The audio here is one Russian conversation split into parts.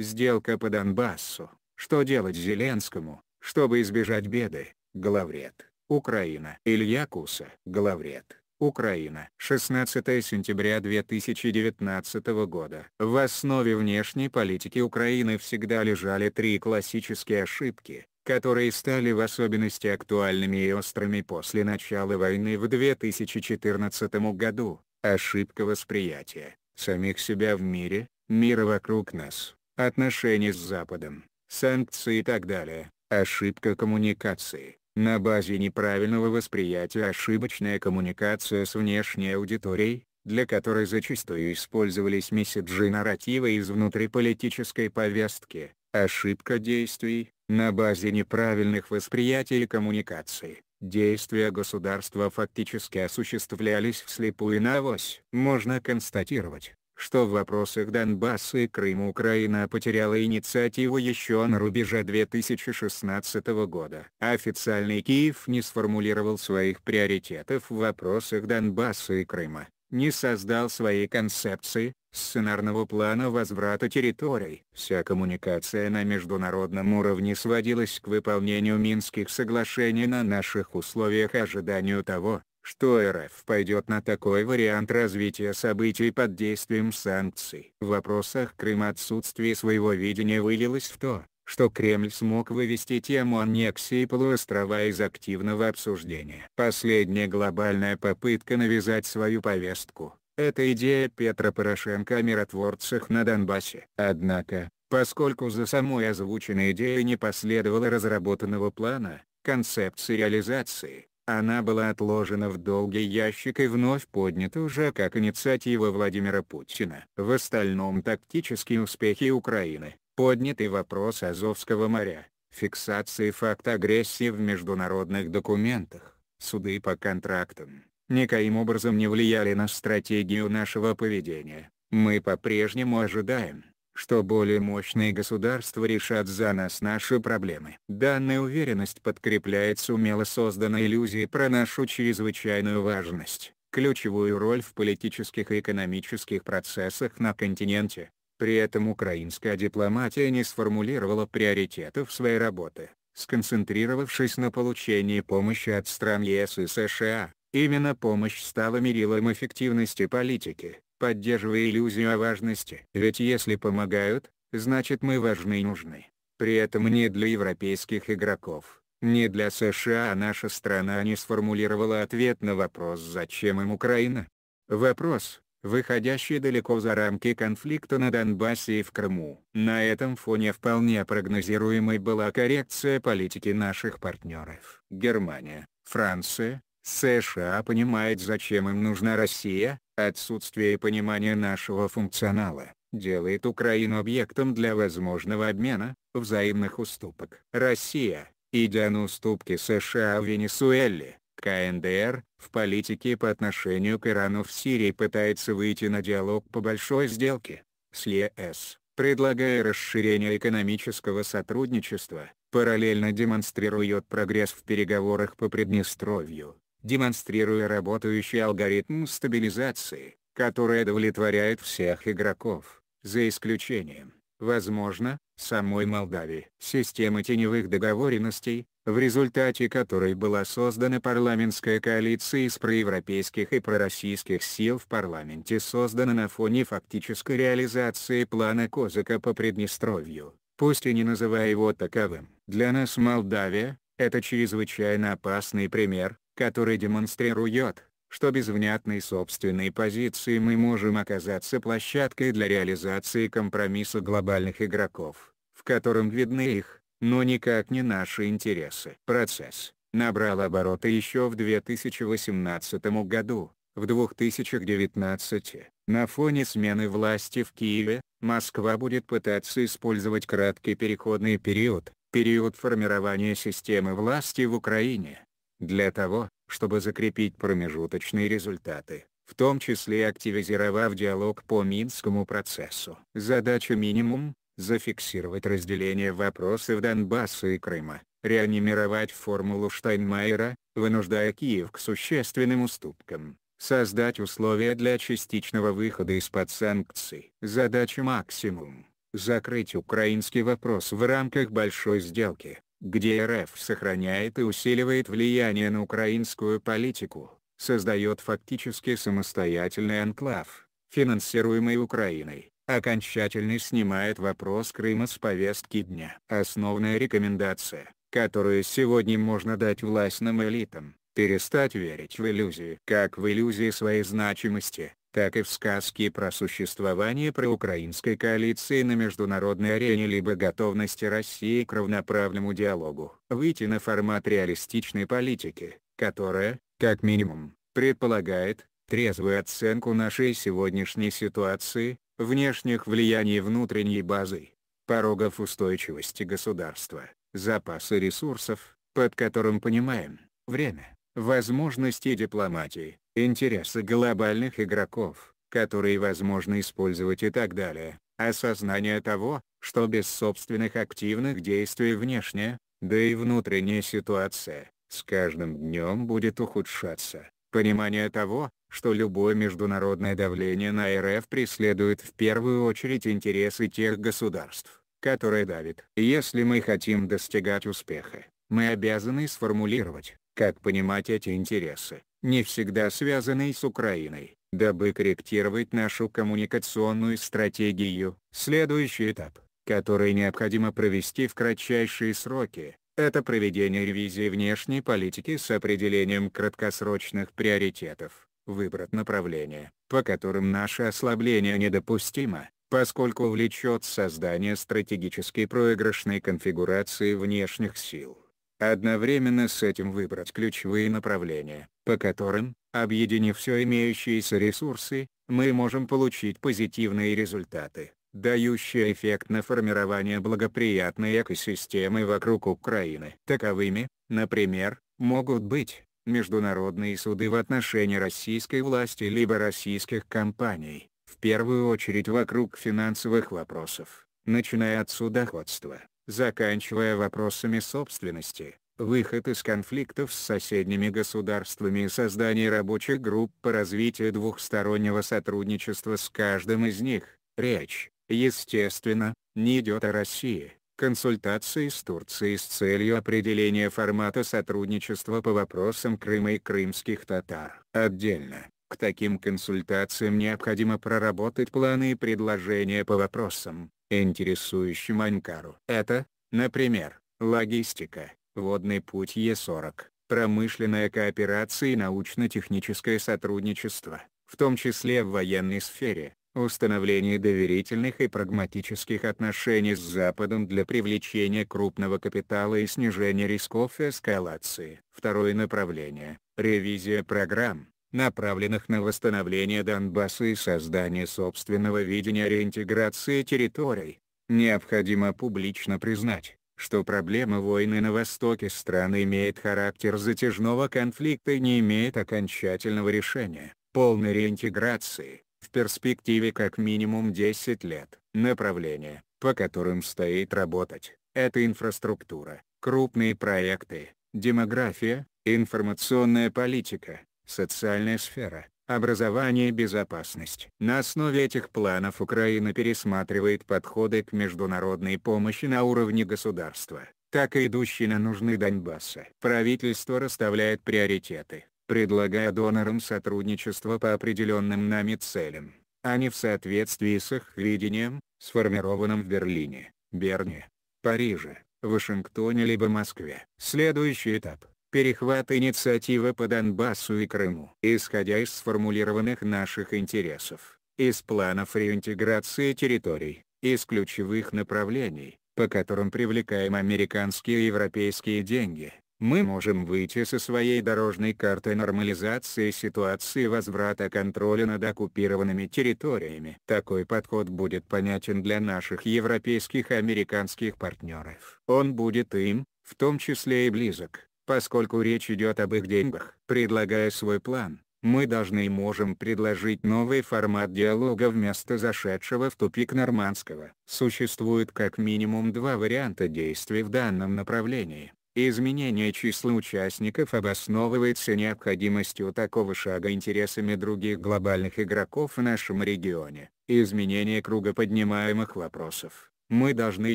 Сделка по Донбассу. Что делать Зеленскому, чтобы избежать беды? Главред. Украина. Илья Куса. Главред. Украина. 16 сентября 2019 года. В основе внешней политики Украины всегда лежали три классические ошибки, которые стали в особенности актуальными и острыми после начала войны в 2014 году. Ошибка восприятия самих себя в мире, мира вокруг нас отношения с Западом, санкции и так далее. Ошибка коммуникации. На базе неправильного восприятия ошибочная коммуникация с внешней аудиторией, для которой зачастую использовались месседжи нарратива из внутриполитической повестки, ошибка действий, на базе неправильных восприятий и коммуникации. Действия государства фактически осуществлялись вслепую на авось. Можно констатировать, что в вопросах Донбасса и Крыма Украина потеряла инициативу еще на рубеже 2016 года. Официальный Киев не сформулировал своих приоритетов в вопросах Донбасса и Крыма, не создал своей концепции, сценарного плана возврата территорий. Вся коммуникация на международном уровне сводилась к выполнению Минских соглашений на наших условиях и ожиданию того, что РФ пойдет на такой вариант развития событий под действием санкций. В вопросах Крыма отсутствие своего видения вылилось в то, что Кремль смог вывести тему аннексии полуострова из активного обсуждения. Последняя глобальная попытка навязать свою повестку – это идея Петра Порошенко о миротворцах на Донбассе. Однако, поскольку за самой озвученной идеей не последовало разработанного плана, концепции реализации, она была отложена в долгий ящик и вновь поднята уже как инициатива Владимира Путина. В остальном тактические успехи Украины, поднятый вопрос Азовского моря, фиксации факта агрессии в международных документах, суды по контрактам, никоим образом не влияли на стратегию нашего поведения. Мы по-прежнему ожидаем, что более мощные государства решат за нас наши проблемы. Данная уверенность подкрепляется умело созданной иллюзией про нашу чрезвычайную важность, ключевую роль в политических и экономических процессах на континенте. При этом украинская дипломатия не сформулировала приоритетов своей работы, сконцентрировавшись на получении помощи от стран ЕС и США. Именно помощь стала мерилом эффективности политики поддерживая иллюзию о важности. Ведь если помогают, значит мы важны и нужны. При этом не для европейских игроков, не для США наша страна не сформулировала ответ на вопрос «Зачем им Украина?». Вопрос, выходящий далеко за рамки конфликта на Донбассе и в Крыму. На этом фоне вполне прогнозируемой была коррекция политики наших партнеров. Германия, Франция, США понимают, зачем им нужна Россия, Отсутствие понимания нашего функционала делает Украину объектом для возможного обмена, взаимных уступок. Россия, идя на уступки США в Венесуэле, КНДР, в политике по отношению к Ирану в Сирии пытается выйти на диалог по большой сделке с ЕС, предлагая расширение экономического сотрудничества, параллельно демонстрирует прогресс в переговорах по Приднестровью демонстрируя работающий алгоритм стабилизации, который удовлетворяет всех игроков, за исключением, возможно, самой Молдавии. Система теневых договоренностей, в результате которой была создана парламентская коалиция из проевропейских и пророссийских сил в парламенте создана на фоне фактической реализации плана Козака по Приднестровью, пусть и не называя его таковым. Для нас Молдавия – это чрезвычайно опасный пример, который демонстрирует, что без внятной собственной позиции мы можем оказаться площадкой для реализации компромисса глобальных игроков, в котором видны их, но никак не наши интересы. Процесс набрал обороты еще в 2018 году, в 2019. На фоне смены власти в Киеве, Москва будет пытаться использовать краткий переходный период, период формирования системы власти в Украине, для того, чтобы закрепить промежуточные результаты, в том числе активизировав диалог по Минскому процессу. Задача минимум – зафиксировать разделение вопросов Донбасса и Крыма, реанимировать формулу Штайнмайера, вынуждая Киев к существенным уступкам, создать условия для частичного выхода из-под санкций. Задача максимум – закрыть украинский вопрос в рамках большой сделки, где РФ сохраняет и усиливает влияние на украинскую политику, создает фактически самостоятельный анклав, финансируемый Украиной, окончательно снимает вопрос Крыма с повестки дня. Основная рекомендация, которую сегодня можно дать властным элитам, перестать верить в иллюзии как в иллюзии своей значимости, так и в сказке про существование проукраинской коалиции на международной арене либо готовности России к равноправному диалогу. Выйти на формат реалистичной политики, которая, как минимум, предполагает, трезвую оценку нашей сегодняшней ситуации, внешних влияний внутренней базы, порогов устойчивости государства, запасы ресурсов, под которым понимаем, время, возможности дипломатии, интересы глобальных игроков, которые возможно использовать и так далее, осознание того, что без собственных активных действий внешняя, да и внутренняя ситуация, с каждым днем будет ухудшаться, понимание того, что любое международное давление на РФ преследует в первую очередь интересы тех государств, которые давит. Если мы хотим достигать успеха, мы обязаны сформулировать, как понимать эти интересы, не всегда связанные с Украиной. Дабы корректировать нашу коммуникационную стратегию, следующий этап, который необходимо провести в кратчайшие сроки, это проведение ревизии внешней политики с определением краткосрочных приоритетов, выбрать направления, по которым наше ослабление недопустимо, поскольку влечет создание стратегически проигрышной конфигурации внешних сил. Одновременно с этим выбрать ключевые направления, по которым, объединив все имеющиеся ресурсы, мы можем получить позитивные результаты, дающие эффект на формирование благоприятной экосистемы вокруг Украины. Таковыми, например, могут быть международные суды в отношении российской власти либо российских компаний, в первую очередь вокруг финансовых вопросов, начиная от судоходства, заканчивая вопросами собственности, выход из конфликтов с соседними государствами и создание рабочих групп по развитию двухстороннего сотрудничества с каждым из них. Речь, естественно, не идет о России, консультации с Турцией с целью определения формата сотрудничества по вопросам Крыма и крымских татар. Отдельно, к таким консультациям необходимо проработать планы и предложения по вопросам, интересующим Анкару. Это, например, логистика, водный путь Е40, промышленная кооперация и научно-техническое сотрудничество, в том числе в военной сфере, установление доверительных и прагматических отношений с Западом для привлечения крупного капитала и снижения рисков эскалации. Второе направление – ревизия программ, направленных на восстановление Донбасса и создание собственного видения реинтеграции территорий. Необходимо публично признать, что проблема войны на востоке страны имеет характер затяжного конфликта и не имеет окончательного решения, полной реинтеграции, в перспективе как минимум 10 лет. Направление, по которым стоит работать, это инфраструктура, крупные проекты, демография, информационная политика, социальная сфера, образование и безопасность. На основе этих планов Украина пересматривает подходы к международной помощи на уровне государства, так и идущие на нужны Донбасса. Правительство расставляет приоритеты, предлагая донорам сотрудничество по определенным нами целям, а не в соответствии с их видением, сформированным в Берлине, Берне, Париже, Вашингтоне либо Москве. Следующий этап перехват инициативы по Донбассу и Крыму. Исходя из сформулированных наших интересов, из планов реинтеграции территорий, из ключевых направлений, по которым привлекаем американские и европейские деньги, мы можем выйти со своей дорожной картой нормализации ситуации возврата контроля над оккупированными территориями. Такой подход будет понятен для наших европейских и американских партнеров. Он будет им, в том числе и близок. Поскольку речь идет об их деньгах, предлагая свой план, мы должны и можем предложить новый формат диалога вместо зашедшего в тупик нормандского. Существует как минимум два варианта действий в данном направлении. Изменение числа участников обосновывается необходимостью такого шага интересами других глобальных игроков в нашем регионе. Изменение круга поднимаемых вопросов. Мы должны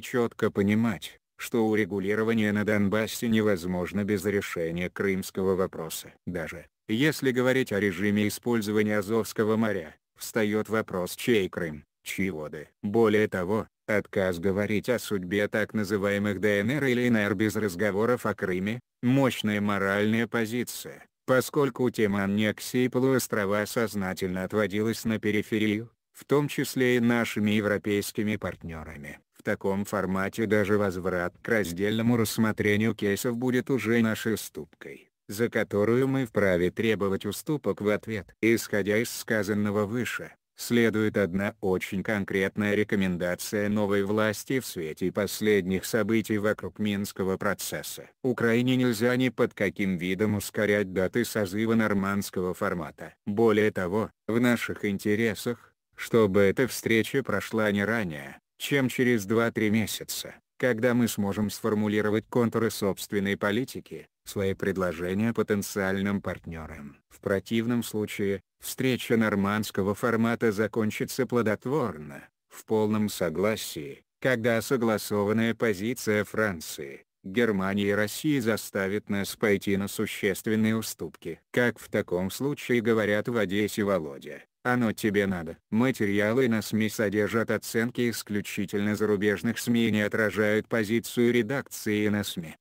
четко понимать, что урегулирование на Донбассе невозможно без решения крымского вопроса. Даже если говорить о режиме использования Азовского моря, встает вопрос чей Крым, чьи воды. Более того, отказ говорить о судьбе так называемых ДНР или НР без разговоров о Крыме – мощная моральная позиция, поскольку тема аннексии полуострова сознательно отводилась на периферию, в том числе и нашими европейскими партнерами. В таком формате даже возврат к раздельному рассмотрению кейсов будет уже нашей уступкой, за которую мы вправе требовать уступок в ответ. Исходя из сказанного выше, следует одна очень конкретная рекомендация новой власти в свете последних событий вокруг Минского процесса. Украине нельзя ни под каким видом ускорять даты созыва нормандского формата. Более того, в наших интересах, чтобы эта встреча прошла не ранее, чем через 2-3 месяца, когда мы сможем сформулировать контуры собственной политики, свои предложения потенциальным партнерам. В противном случае, встреча нормандского формата закончится плодотворно, в полном согласии, когда согласованная позиция Франции, Германии и России заставит нас пойти на существенные уступки. Как в таком случае говорят в Одессе Володя, оно тебе надо. Материалы на СМИ содержат оценки исключительно зарубежных СМИ и не отражают позицию редакции на СМИ.